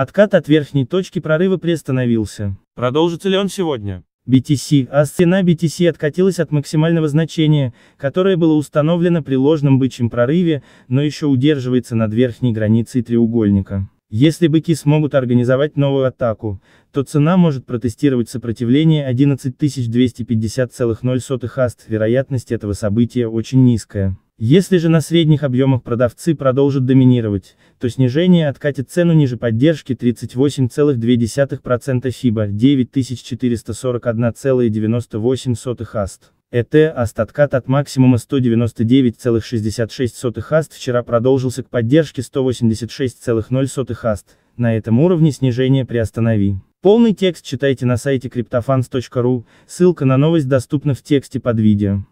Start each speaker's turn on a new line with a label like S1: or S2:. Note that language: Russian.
S1: Откат от верхней точки прорыва приостановился. Продолжится ли он сегодня? BTC, а цена BTC откатилась от максимального значения, которое было установлено при ложном бычьем прорыве, но еще удерживается над верхней границей треугольника. Если быки смогут организовать новую атаку, то цена может протестировать сопротивление 11250,0 аст, вероятность этого события очень низкая. Если же на средних объемах продавцы продолжат доминировать, то снижение откатит цену ниже поддержки 38,2% FIBA 9441,98 АСТ. ЭТ АСТ откат от максимума 199,66 АСТ вчера продолжился к поддержке 186,0 АСТ. На этом уровне снижение приостанови. Полный текст читайте на сайте cryptofans.ru, ссылка на новость доступна в тексте под видео.